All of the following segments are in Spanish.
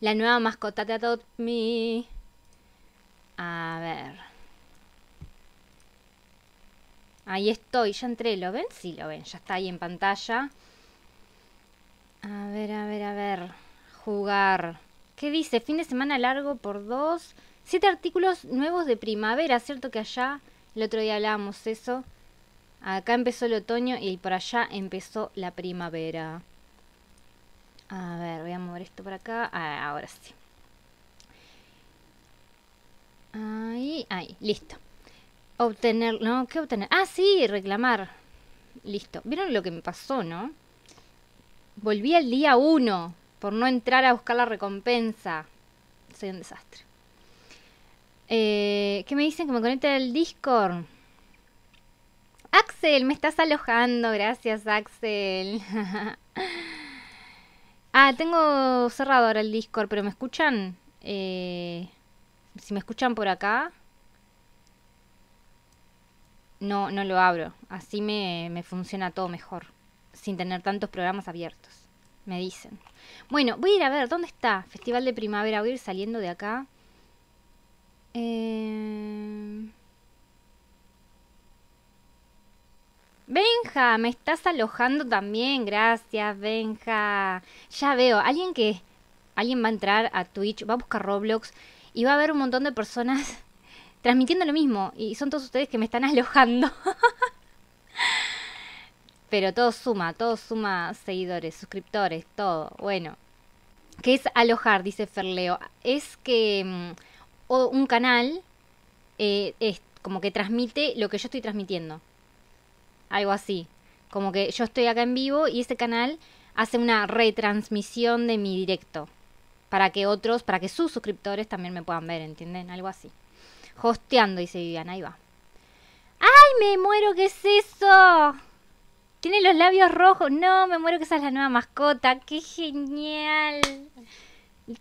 La nueva mascota de Adopt Me. A ver. Ahí estoy, ya entré, ¿lo ven? Sí, lo ven, ya está ahí en pantalla. A ver, a ver, a ver. Jugar. ¿Qué dice? Fin de semana largo por dos. Siete artículos nuevos de primavera, ¿cierto que allá? El otro día hablábamos eso. Acá empezó el otoño y por allá empezó la primavera. A ver esto para acá. Ah, ahora sí. Ahí, ahí, listo. Obtener, no, ¿qué obtener? Ah, sí, reclamar. Listo. ¿Vieron lo que me pasó, no? Volví al día 1 por no entrar a buscar la recompensa. Soy un desastre. Eh, ¿Qué me dicen que me conecte al Discord? Axel, me estás alojando. Gracias, Axel. Ah, tengo cerrado ahora el Discord, pero ¿me escuchan? Eh, si me escuchan por acá. No, no lo abro. Así me, me funciona todo mejor. Sin tener tantos programas abiertos. Me dicen. Bueno, voy a ir a ver, ¿dónde está? Festival de Primavera. Voy a ir saliendo de acá. Eh... Benja, me estás alojando también. Gracias, Benja. Ya veo, alguien que. Alguien va a entrar a Twitch, va a buscar Roblox y va a ver un montón de personas transmitiendo lo mismo. Y son todos ustedes que me están alojando. Pero todo suma, todo suma seguidores, suscriptores, todo. Bueno. ¿Qué es alojar? Dice Ferleo. Es que mm, un canal eh, es como que transmite lo que yo estoy transmitiendo algo así. Como que yo estoy acá en vivo y este canal hace una retransmisión de mi directo para que otros, para que sus suscriptores también me puedan ver, ¿entienden? Algo así. Hosteando, dice Viviana, ahí va. ¡Ay, me muero! ¿Qué es eso? Tiene los labios rojos. No, me muero que esa es la nueva mascota. ¡Qué genial!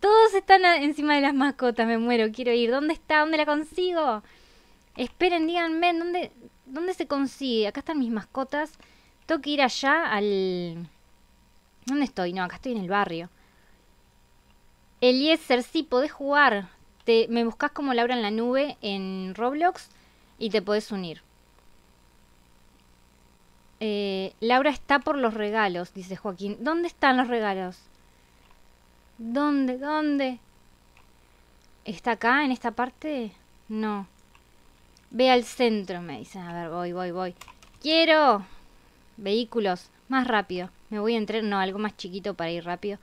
Todos están encima de las mascotas, me muero, quiero ir. ¿Dónde está? ¿Dónde la consigo? Esperen, díganme, ¿dónde? ¿Dónde se consigue? Acá están mis mascotas. Tengo que ir allá al... ¿Dónde estoy? No, acá estoy en el barrio. Eliezer, sí, podés jugar. Te, me buscas como Laura en la nube en Roblox y te podés unir. Eh, Laura está por los regalos, dice Joaquín. ¿Dónde están los regalos? ¿Dónde? ¿Dónde? ¿Está acá, en esta parte? No. Ve al centro, me dicen. A ver, voy, voy, voy. Quiero vehículos más rápido. Me voy a entrar, no, algo más chiquito para ir rápido.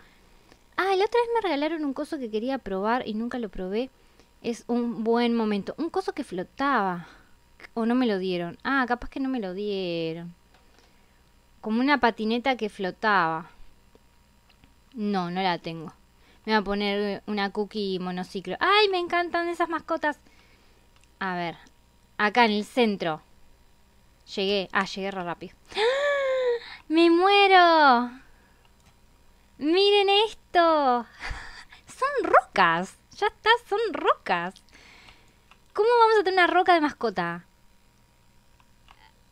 Ah, la otra vez me regalaron un coso que quería probar y nunca lo probé. Es un buen momento. Un coso que flotaba. O no me lo dieron. Ah, capaz que no me lo dieron. Como una patineta que flotaba. No, no la tengo. Me voy a poner una cookie monociclo. ¡Ay, me encantan esas mascotas! A ver, Acá en el centro. Llegué. Ah, llegué rápido. ¡Ah! ¡Me muero! ¡Miren esto! Son rocas. Ya está, son rocas. ¿Cómo vamos a tener una roca de mascota?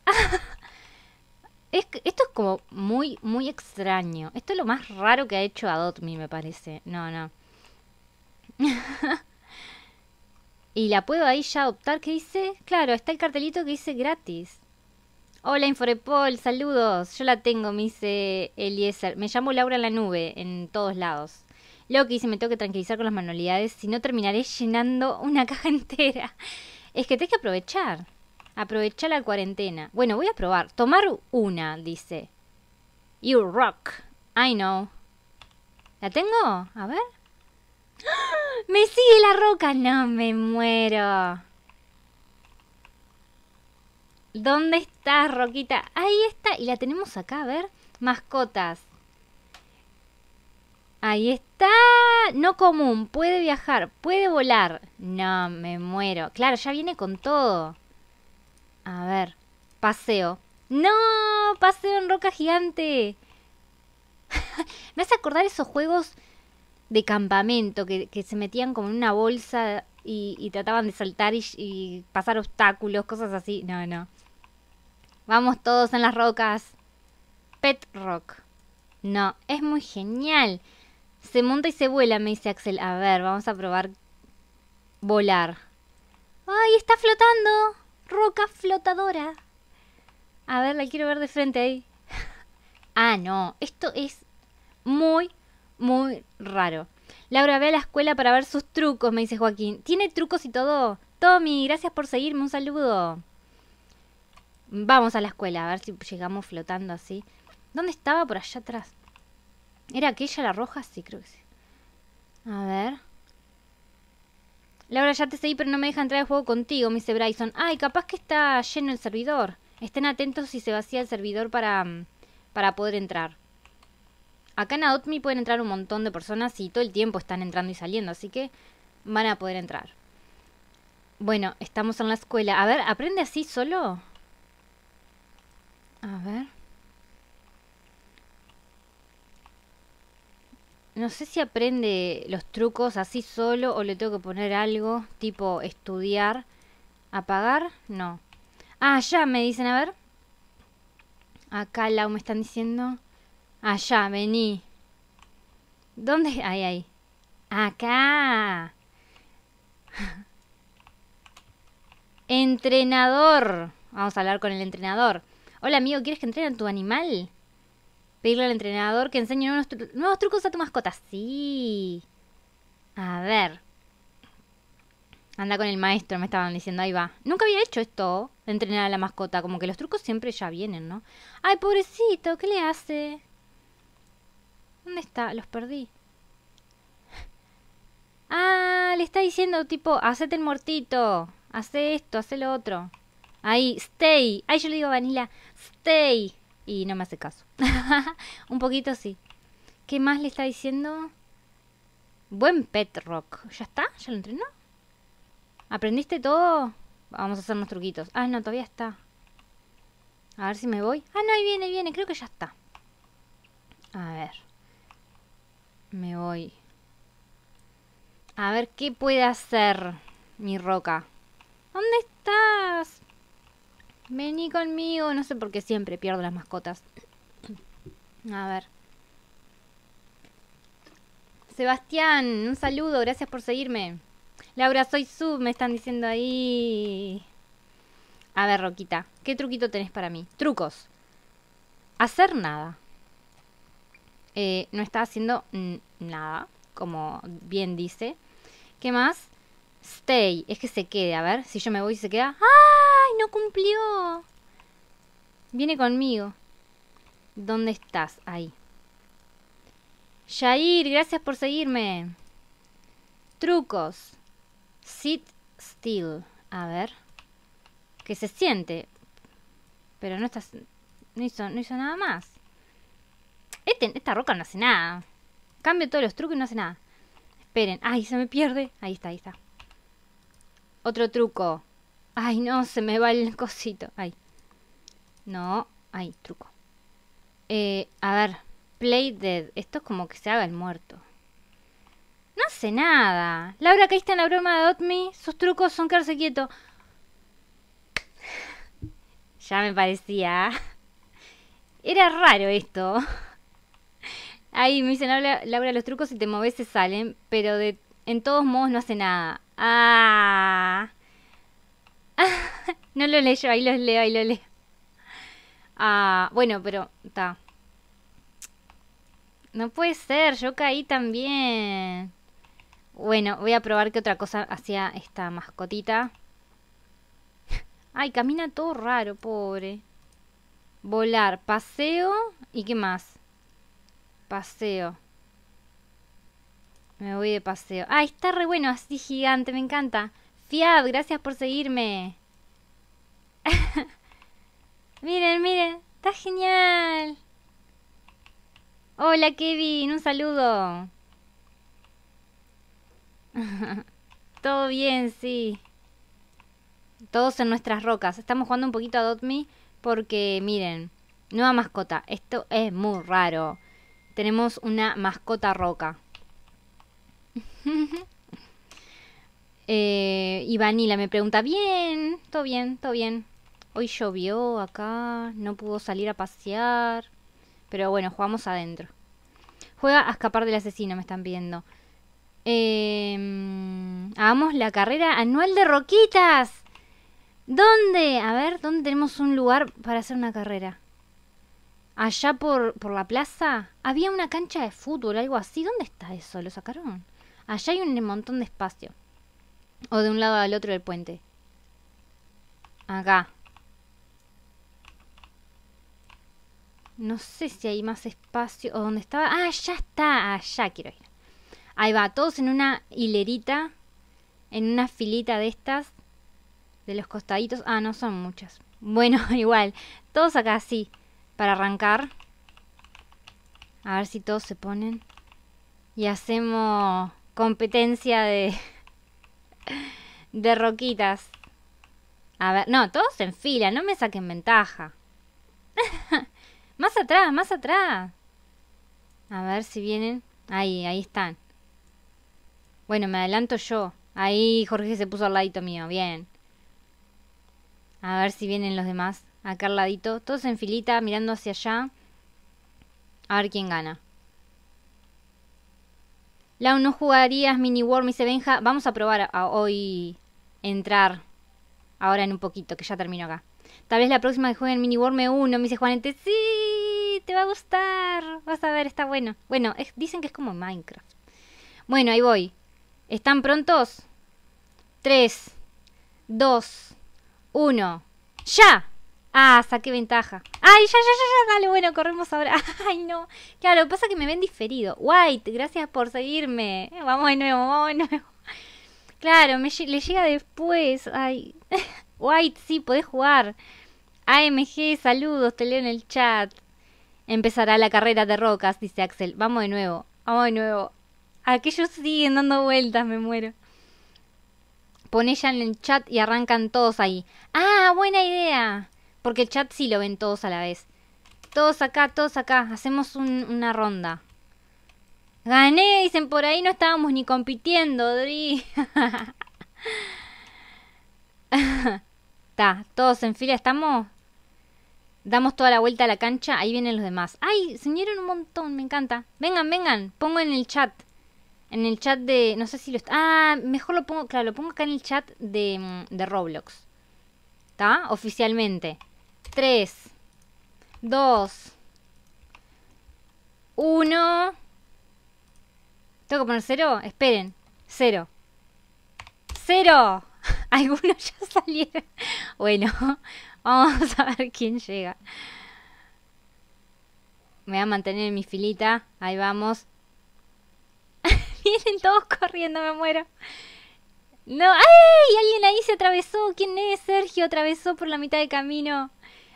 esto es como muy, muy extraño. Esto es lo más raro que ha hecho Adopt Me, me parece. No, no. Y la puedo ahí ya optar ¿Qué dice, claro, está el cartelito que dice gratis. Hola Inforepol, saludos. Yo la tengo, me dice Eliezer. Me llamo Laura en la nube, en todos lados. Lo que hice, me tengo que tranquilizar con las manualidades, si no terminaré llenando una caja entera. Es que tengo que aprovechar. Aprovechar la cuarentena. Bueno, voy a probar. Tomar una, dice. You rock. I know. ¿La tengo? A ver. Me sigue la roca. No, me muero. ¿Dónde está, Roquita? Ahí está. Y la tenemos acá, a ver. Mascotas. Ahí está. No común. Puede viajar. Puede volar. No, me muero. Claro, ya viene con todo. A ver. Paseo. No, paseo en roca gigante. Me hace acordar esos juegos de campamento, que, se metían como en una bolsa y, trataban de saltar y, y pasar obstáculos, cosas así. No, no. Vamos todos en las rocas. Pet Rock. No, es muy genial. Se monta y se vuela, me dice Axel. A ver, vamos a probar volar. ¡Ay, está flotando! Roca flotadora. A ver, la quiero ver de frente ahí. ah, no. Esto es muy muy raro. Laura, ve a la escuela para ver sus trucos, me dice Joaquín. ¿Tiene trucos y todo? Tommy, gracias por seguirme, un saludo. Vamos a la escuela, a ver si llegamos flotando así. ¿Dónde estaba por allá atrás? ¿Era aquella la roja? Sí, creo que sí. A ver. Laura, ya te seguí, pero no me deja entrar al juego contigo, me dice Bryson. Ay, capaz que está lleno el servidor. Estén atentos si se vacía el servidor para, mm, para poder entrar. Acá en pueden entrar un montón de personas y todo el tiempo están entrando y saliendo, así que van a poder entrar. Bueno, estamos en la escuela. A ver, ¿aprende así solo? A ver. No sé si aprende los trucos así solo o le tengo que poner algo tipo estudiar. ¿Apagar? No. Ah, ya me dicen, a ver. Acá lado me están diciendo. Allá, vení. ¿Dónde? Ahí, ahí. Acá. Entrenador. Vamos a hablar con el entrenador. Hola amigo, ¿quieres que a tu animal? Pedirle al entrenador que enseñe nuevos, trucos a tu mascota. Sí. A ver. Anda con el maestro, me estaban diciendo, ahí va. Nunca había hecho esto, entrenar a la mascota, como que los trucos siempre ya vienen, ¿no? Ay, pobrecito, ¿qué le hace? ¿Dónde está? Los perdí. Ah, le está diciendo tipo, hacete el mortito. Hace esto, hace lo otro. Ahí, stay. Ahí yo le digo Vanilla, stay. Y no me hace caso. Un poquito sí. ¿Qué más le está diciendo? Buen pet rock. ¿Ya está? ¿Ya lo entrenó? ¿Aprendiste todo? Vamos a hacer unos truquitos. Ah, no, todavía está. A ver si me voy. Ah, no, ahí viene, viene. Creo que ya está. A ver. Me voy. A ver qué puede hacer mi roca. ¿Dónde estás? Vení conmigo. No sé por qué siempre pierdo las mascotas. A ver. Sebastián, un saludo. Gracias por seguirme. Laura, soy sub, me están diciendo ahí. A ver, Roquita, ¿qué truquito tenés para mí? Trucos. Hacer nada. Eh, no está haciendo nada, como bien dice. ¿Qué más? Stay, es que se quede. A ver, si yo me voy y se queda. ¡Ay, no cumplió! Viene conmigo. ¿Dónde estás? Ahí. Jair, gracias por seguirme. Trucos. Sit still. A ver. Que se siente. Pero no estás. no hizo nada más. Este, esta roca no hace nada. Cambio todos los trucos y no hace nada. Esperen. Ay, se me pierde. Ahí está, ahí está. Otro truco. Ay, no, se me va el cosito. Ay. No. Ay, truco. Eh, a ver. Play dead. Esto es como que se haga el muerto. No hace nada. Laura, caíste en la broma de Otmi. Sus trucos son quedarse quieto. Ya me parecía. Era raro esto. Ahí me dicen, Laura, los trucos si te moves se salen, pero de, en todos modos no hace nada. Ah. no lo leo, ahí los leo, ahí lo leo. Ah, bueno, pero está. No puede ser, yo caí también. Bueno, voy a probar qué otra cosa hacía esta mascotita. Ay, camina todo raro, pobre. Volar, paseo y qué más. Paseo. Me voy de paseo. ¡Ah, está re bueno! Así gigante, me encanta. Fiab, gracias por seguirme. miren, miren. Está genial. Hola, Kevin. Un saludo. Todo bien, sí. Todos en nuestras rocas. Estamos jugando un poquito a Dot Me porque, miren, nueva mascota. Esto es muy raro. Tenemos una mascota roca. Y eh, Vanila me pregunta, bien, todo bien, todo bien. Hoy llovió acá, no pudo salir a pasear. Pero bueno, jugamos adentro. Juega a escapar del asesino, me están viendo. Em, hagamos la carrera anual de roquitas. ¿Dónde? A ver, ¿dónde tenemos un lugar para hacer una carrera? allá por, por la plaza había una cancha de fútbol, algo así. ¿Dónde está eso? ¿Lo sacaron? Allá hay un montón de espacio. O de un lado al otro del puente. Acá. No sé si hay más espacio. O dónde estaba. Ah, ya está. Allá ah, quiero ir. Ahí va, todos en una hilerita. En una filita de estas. De los costaditos. Ah, no son muchas. Bueno, igual. Todos acá, sí para arrancar. A ver si todos se ponen. Y hacemos competencia de... de roquitas. A ver, no, todos en fila, no me saquen ventaja. más atrás, más atrás. A ver si vienen. Ahí, ahí están. Bueno, me adelanto yo. Ahí Jorge se puso al ladito mío, bien. A ver si vienen los demás acá al ladito, todos en filita mirando hacia allá, a ver quién gana. Lau, no jugarías mini worm y dice Vamos a probar a, hoy entrar ahora en un poquito, que ya termino acá. Tal vez la próxima que juegue en mini worm me uno, me dice Juanete. Sí, te va a gustar. Vas a ver, está bueno. Bueno, dicen que es como Minecraft. Bueno, ahí voy. ¿Están prontos? 3, 2, 1. ¡Ya! Ah, saqué ventaja. Ay, ya, ya, ya, ya, dale, bueno, corremos ahora. Ay, no. Claro, pasa que me ven diferido. White, gracias por seguirme. Eh, vamos de nuevo, vamos de nuevo. Claro, me, le llega después. Ay. White, sí, podés jugar. AMG, saludos, te leo en el chat. Empezará la carrera de rocas, dice Axel. Vamos de nuevo, vamos de nuevo. Aquellos siguen dando vueltas, me muero. Pone ya en el chat y arrancan todos ahí. Ah, buena idea. Porque el chat sí lo ven todos a la vez. Todos acá, todos acá. Hacemos una ronda. Gané, dicen por ahí. No estábamos ni compitiendo, Dri. Está, todos en fila estamos. Damos toda la vuelta a la cancha. Ahí vienen los demás. ¡Ay! Se unieron un montón, me encanta. Vengan, vengan. Pongo en el chat. En el chat de. No sé si lo está. Ah, mejor lo pongo. Claro, lo pongo acá en el chat de, mm, de Roblox. ¿Está? Oficialmente. 3, 2, 1. ¿Tengo que poner 0? Esperen. 0. 0. Algunos ya salieron. Bueno, vamos a ver quién llega. Me voy a mantener en mi filita. Ahí vamos. Vienen todos corriendo, me muero. No, ¡ay! Alguien ahí se atravesó. ¿Quién es? Sergio atravesó por la mitad del camino.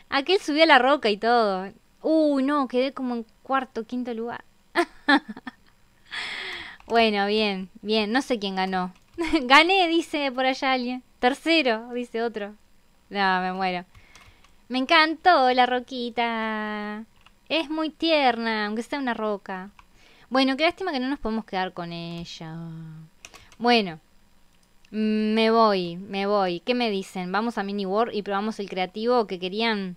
Aquel subió a la roca y todo. uh, no, quedé como en cuarto, quinto lugar. bueno, bien, bien. No sé quién ganó. Gané, dice por allá alguien. Tercero, dice otro. No, me muero. Me encantó la roquita. Es muy tierna, aunque sea una roca. Bueno, qué lástima que no nos podemos quedar con ella. Bueno, Mm, me voy, me voy. ¿Qué me dicen? Vamos a Mini World y probamos el creativo que querían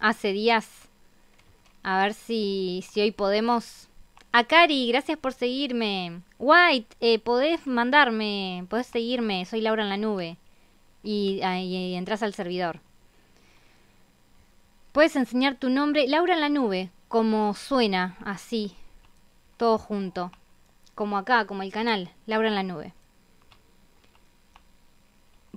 hace días. A ver si, si hoy podemos. Akari, ah, gracias por seguirme. White, eh, podés mandarme, podés seguirme. Soy Laura en la nube. Ah, y, y entras al servidor. Puedes enseñar tu nombre, Laura en la nube, como suena, así, todo junto. Como acá, como el canal, Laura en la nube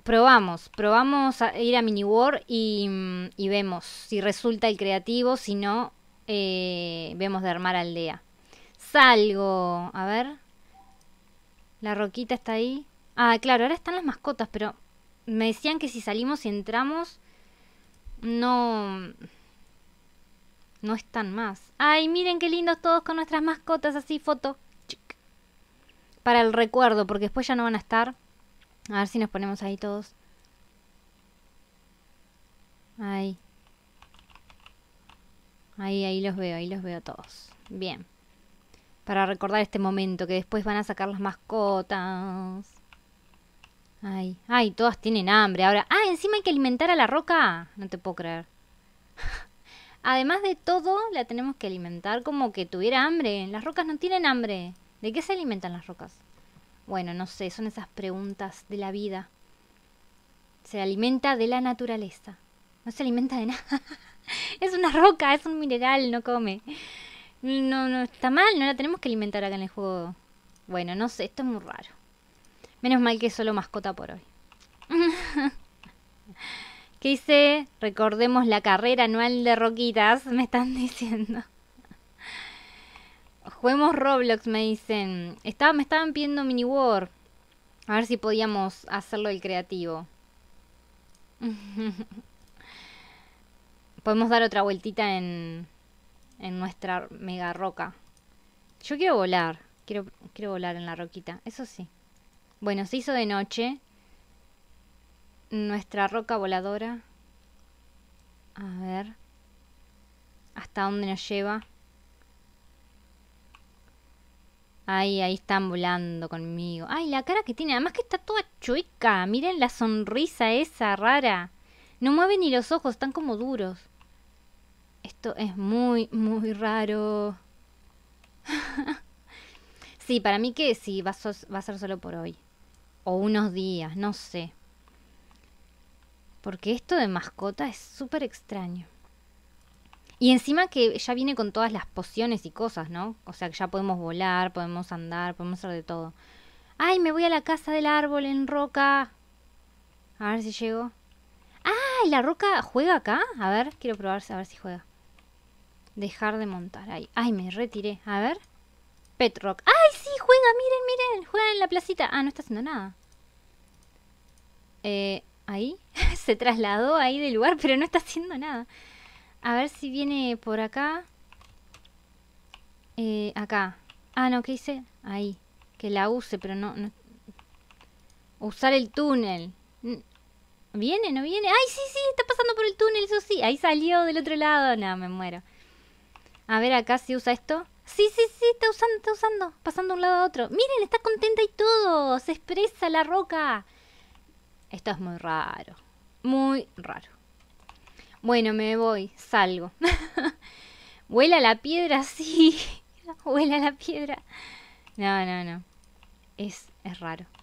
probamos, probamos a ir a Mini War y, mm, y, vemos si resulta el creativo, si no, eh, vemos de armar aldea. Salgo, a ver. La roquita está ahí. Ah, claro, ahora están las mascotas, pero me decían que si salimos y entramos, no... No están más. Ay, miren qué lindos todos con nuestras mascotas, así foto. Para el recuerdo, porque después ya no van a estar. A ver si nos ponemos ahí todos. Ahí. Ahí, ahí los veo, ahí los veo todos. Bien. Para recordar este momento, que después van a sacar las mascotas. Ay, ay, todas tienen hambre ahora. Ah, encima hay que alimentar a la roca. No te puedo creer. Además de todo, la tenemos que alimentar como que tuviera hambre. Las rocas no tienen hambre. ¿De qué se alimentan las rocas? Bueno, no sé, son esas preguntas de la vida. Se alimenta de la naturaleza. No se alimenta de nada. es una roca, es un mineral, no come. No, no, está mal, no la tenemos que alimentar acá en el juego. Bueno, no sé, esto es muy raro. Menos mal que es solo mascota por hoy. ¿Qué hice? Recordemos la carrera anual de roquitas, me están diciendo. Juguemos Roblox, me dicen. Estaba, me estaban pidiendo mini war. A ver si podíamos hacerlo el creativo. Podemos dar otra vueltita en, en nuestra mega roca. Yo quiero volar. Quiero, quiero volar en la roquita. Eso sí. Bueno, se hizo de noche. Nuestra roca voladora. A ver. ¿Hasta dónde nos lleva? Ay, ahí están volando conmigo. Ay, la cara que tiene. Además que está toda chueca. Miren la sonrisa esa rara. No mueve ni los ojos, están como duros. Esto es muy, muy raro. sí, para mí que sí, va a, va a ser solo por hoy. O unos días, no sé. Porque esto de mascota es súper extraño. Y encima que ya viene con todas las pociones y cosas, ¿no? O sea, que ya podemos volar, podemos andar, podemos hacer de todo. Ay, me voy a la casa del árbol en roca. A ver si llego. ¡Ay, la roca juega acá. A ver, quiero probar a ver si juega. Dejar de montar. Ay, ay me retiré. A ver. Petrock. ¡Ay, sí! Juega, miren, miren. Juega en la placita. Ah, no está haciendo nada. Eh, ahí. Se trasladó ahí del lugar, pero no está haciendo nada. A ver si viene por acá. Eh, acá. Ah, no, ¿qué hice? Ahí. Que la use, pero no, no... Usar el túnel. ¿Viene? ¿No viene? ¡Ay, sí, sí! Está pasando por el túnel, eso sí. Ahí salió del otro lado. No, me muero. A ver, acá si usa esto. Sí, sí, sí, está usando, está usando. Pasando de un lado a otro. Miren, está contenta y todo. Se expresa la roca. Esto es muy raro. Muy raro. Bueno, me voy, salgo. Vuela la piedra, sí. Vuela la piedra. No, no, no. Es, es raro.